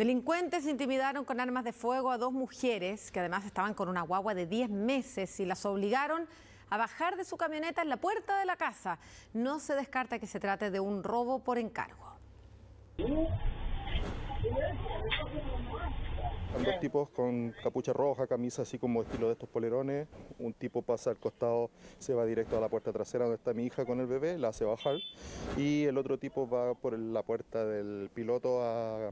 Delincuentes intimidaron con armas de fuego a dos mujeres que además estaban con una guagua de 10 meses y las obligaron a bajar de su camioneta en la puerta de la casa. No se descarta que se trate de un robo por encargo. Son dos tipos con capucha roja, camisa así como estilo de estos polerones. Un tipo pasa al costado, se va directo a la puerta trasera donde está mi hija con el bebé, la hace bajar. Y el otro tipo va por la puerta del piloto a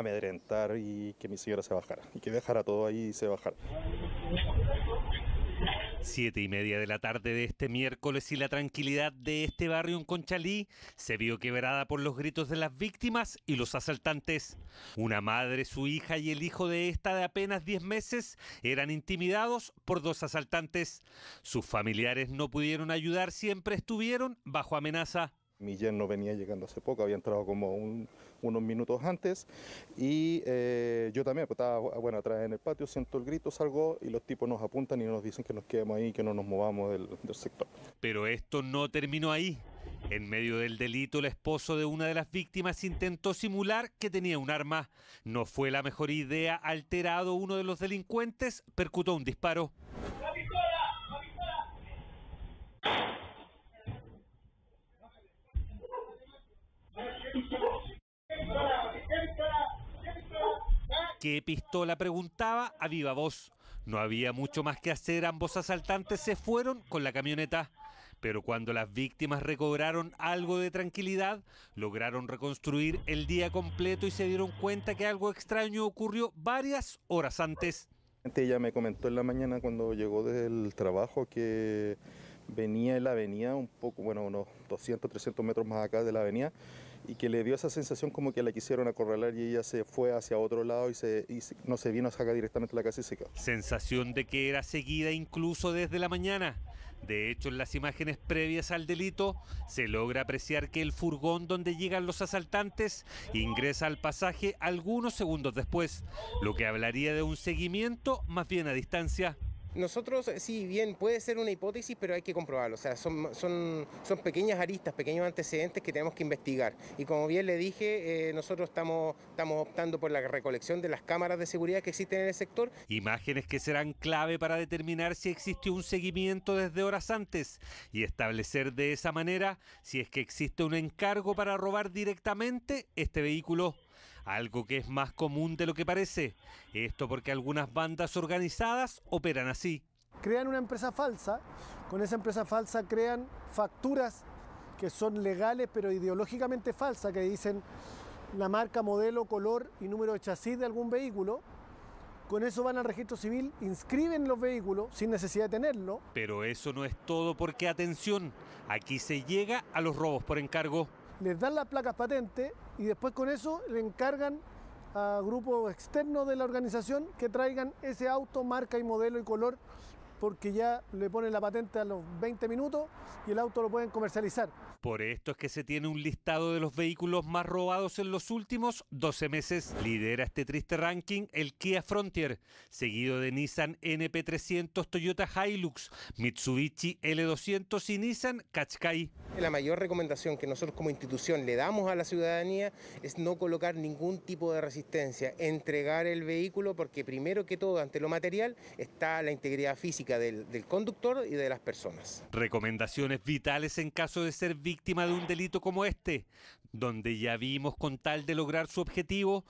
amedrentar y que mi señora se bajara. Y que dejara todo ahí y se bajara. Siete y media de la tarde de este miércoles y la tranquilidad de este barrio en Conchalí se vio quebrada por los gritos de las víctimas y los asaltantes. Una madre, su hija y el hijo de esta de apenas 10 meses eran intimidados por dos asaltantes. Sus familiares no pudieron ayudar, siempre estuvieron bajo amenaza. Mi no venía llegando hace poco, había entrado como unos minutos antes y eh, yo también, pues estaba bueno, atrás en el patio, siento el grito, salgo y los tipos nos apuntan y nos dicen que nos quedemos ahí, que no nos movamos del, del sector. Pero esto no terminó ahí. En medio del delito, el esposo de una de las víctimas intentó simular que tenía un arma. No fue la mejor idea. Alterado, uno de los delincuentes percutó un disparo. qué pistola preguntaba a viva voz. No había mucho más que hacer, ambos asaltantes se fueron con la camioneta. Pero cuando las víctimas recobraron algo de tranquilidad, lograron reconstruir el día completo y se dieron cuenta que algo extraño ocurrió varias horas antes. Ella me comentó en la mañana cuando llegó del trabajo que venía en la avenida, un poco, bueno, unos 200, 300 metros más acá de la avenida, y que le dio esa sensación como que la quisieron acorralar y ella se fue hacia otro lado y, se, no se vino a sacar directamente la casa y se Sensación de que era seguida incluso desde la mañana. De hecho, en las imágenes previas al delito, se logra apreciar que el furgón donde llegan los asaltantes ingresa al pasaje algunos segundos después, lo que hablaría de un seguimiento más bien a distancia. Nosotros, eh, sí, bien, puede ser una hipótesis, pero hay que comprobarlo. O sea, son, son, son pequeñas aristas, pequeños antecedentes que tenemos que investigar. Y como bien le dije, eh, nosotros estamos, estamos optando por la recolección de las cámaras de seguridad que existen en el sector. Imágenes que serán clave para determinar si existe un seguimiento desde horas antes y establecer de esa manera si es que existe un encargo para robar directamente este vehículo algo que es más común de lo que parece. Esto porque algunas bandas organizadas operan así. Crean una empresa falsa, con esa empresa falsa crean facturas que son legales pero ideológicamente falsas, que dicen la marca, modelo, color y número de chasis de algún vehículo, con eso van al registro civil, inscriben los vehículos sin necesidad de tenerlo. Pero eso no es todo porque, atención, aquí se llega a los robos por encargo les dan las placas patentes y después con eso le encargan a grupos externos de la organización que traigan ese auto, marca y modelo y color porque ya le ponen la patente a los 20 minutos y el auto lo pueden comercializar. Por esto es que se tiene un listado de los vehículos más robados en los últimos 12 meses. Lidera este triste ranking el Kia Frontier, seguido de Nissan NP300, Toyota Hilux, Mitsubishi L200 y Nissan Qashqai. La mayor recomendación que nosotros como institución le damos a la ciudadanía es no colocar ningún tipo de resistencia, entregar el vehículo porque primero que todo ante lo material está la integridad física del conductor y de las personas. Recomendaciones vitales en caso de ser víctima de un delito como este, donde ya vimos con tal de lograr su objetivo,